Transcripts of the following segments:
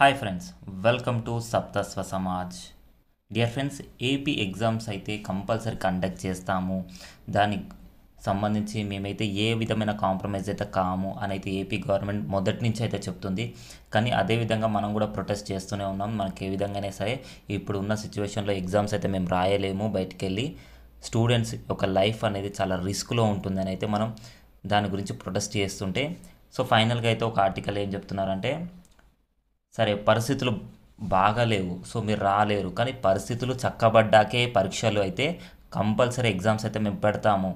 hi friends welcome to Saptaswa Samaj dear friends AP exams అయితే compulsory conduct చేస్తాము దానికి సంబంధించి మేమైతే ఏ విధమైన కాంప్రమైజ్ అయితే కాము అని అయితే ఏపీ గవర్నమెంట్ మొదటి నుంచి అయితే చెప్తుంది కానీ అదేవిధంగా మనం కూడా ప్రొటెస్ట్ చేస్తూనే ఉన్నాం మనకి ఏ విధంగానే సరే ఇప్పుడు ఉన్న సిచ్యువేషన్లో ఎగ్జామ్స్ అయితే మేము రాయలేము బయటికి వెళ్ళి స్టూడెంట్స్ యొక్క లైఫ్ అనేది చాలా రిస్క్లో ఉంటుందని అయితే మనం దాని గురించి ప్రొటెస్ట్ చేస్తుంటే సో ఫైనల్గా అయితే ఒక ఆర్టికల్ ఏం చెప్తున్నారంటే సరే పరిస్థితులు బాగాలేవు సో మీరు రాలేరు కానీ పరిస్థితులు చక్కబడ్డాకే పరీక్షలు అయితే కంపల్సరీ ఎగ్జామ్స్ అయితే మేము పెడతాము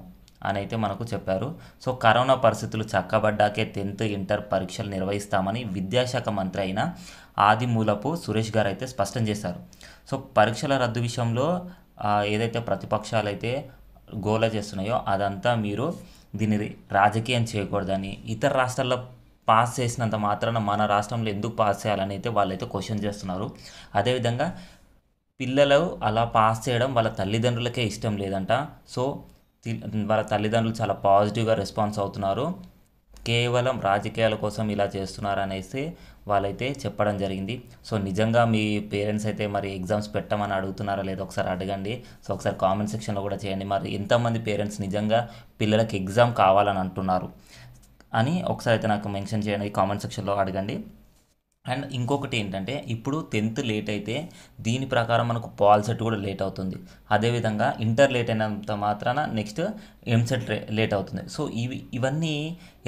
అని అయితే మనకు చెప్పారు సో కరోనా పరిస్థితులు చక్కబడ్డాకే టెన్త్ ఇంటర్ పరీక్షలు నిర్వహిస్తామని విద్యాశాఖ మంత్రి అయిన ఆదిమూలపు సురేష్ గారు అయితే స్పష్టం చేశారు సో పరీక్షల రద్దు విషయంలో ఏదైతే ప్రతిపక్షాలు అయితే గోల చేస్తున్నాయో అదంతా మీరు దీన్ని రాజకీయం చేయకూడదని ఇతర రాష్ట్రాల్లో పాస్ చేసినంత మాత్రాన మన రాష్ట్రంలో ఎందుకు పాస్ చేయాలని అయితే వాళ్ళైతే క్వశ్చన్ చేస్తున్నారు అదేవిధంగా పిల్లలు అలా పాస్ చేయడం వాళ్ళ తల్లిదండ్రులకే ఇష్టం లేదంట సో వాళ్ళ తల్లిదండ్రులు చాలా పాజిటివ్గా రెస్పాన్స్ అవుతున్నారు కేవలం రాజకీయాల కోసం ఇలా చేస్తున్నారు అనేసి వాళ్ళైతే చెప్పడం జరిగింది సో నిజంగా మీ పేరెంట్స్ అయితే మరి ఎగ్జామ్స్ పెట్టమని అడుగుతున్నారా లేదా ఒకసారి అడగండి సో ఒకసారి కామెంట్ సెక్షన్లో కూడా చేయండి మరి ఎంతమంది పేరెంట్స్ నిజంగా పిల్లలకి ఎగ్జామ్ కావాలని అంటున్నారు అని ఒకసారి అయితే నాకు మెన్షన్ చేయండి కామెంట్ సెక్షన్లో అడగండి అండ్ ఇంకొకటి ఏంటంటే ఇప్పుడు టెన్త్ లేట్ అయితే దీని ప్రకారం మనకు పాల్ సెట్ కూడా లేట్ అవుతుంది అదేవిధంగా ఇంటర్ లేట్ అయినంత మాత్రాన నెక్స్ట్ ఎంసెట్ లేట్ అవుతుంది సో ఇవి ఇవన్నీ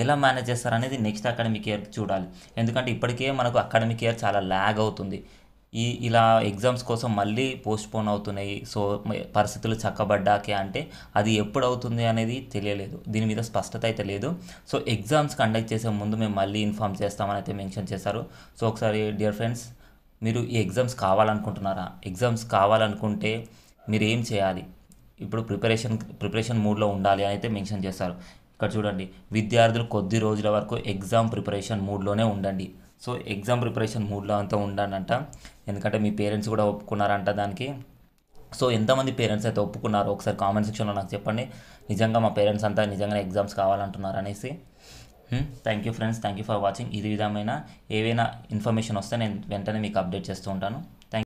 ఎలా మేనేజ్ చేస్తారనేది నెక్స్ట్ అకాడమిక్ ఇయర్ చూడాలి ఎందుకంటే ఇప్పటికే మనకు అకాడమిక్ ఇయర్ చాలా ల్యాగ్ అవుతుంది ఈ ఇలా ఎగ్జామ్స్ కోసం మళ్ళీ పోస్ట్పోన్ అవుతున్నాయి సో పరిస్థితులు చక్కబడ్డాకే అంటే అది ఎప్పుడు అవుతుంది అనేది తెలియలేదు దీని మీద స్పష్టత అయితే లేదు సో ఎగ్జామ్స్ కండక్ట్ చేసే ముందు మేము మళ్ళీ ఇన్ఫామ్ చేస్తామని అయితే మెన్షన్ చేశారు సో ఒకసారి డియర్ ఫ్రెండ్స్ మీరు ఈ ఎగ్జామ్స్ కావాలనుకుంటున్నారా ఎగ్జామ్స్ కావాలనుకుంటే మీరు ఏం చేయాలి ఇప్పుడు ప్రిపరేషన్ ప్రిపరేషన్ మూడ్లో ఉండాలి అని అయితే మెన్షన్ చేశారు ఇక్కడ చూడండి విద్యార్థులు కొద్ది రోజుల వరకు ఎగ్జామ్ ప్రిపరేషన్ మూడ్లోనే ఉండండి సో ఎగ్జామ్ ప్రిపరేషన్ మూడ్లో అంతా ఉండాలంట ఎందుకంటే మీ పేరెంట్స్ కూడా ఒప్పుకున్నారంట దానికి సో ఎంతమంది పేరెంట్స్ అయితే ఒప్పుకున్నారో ఒకసారి కామెంట్ సెక్షన్లో నాకు చెప్పండి నిజంగా మా పేరెంట్స్ అంతా నిజంగా ఎగ్జామ్స్ కావాలంటున్నారు అనేసి thank you friends thank you for watching ఇది విధమైన ఏవైనా ఇన్ఫర్మేషన్ వస్తే నేను వెంటనే మీకు అప్డేట్ చేస్తూ ఉంటాను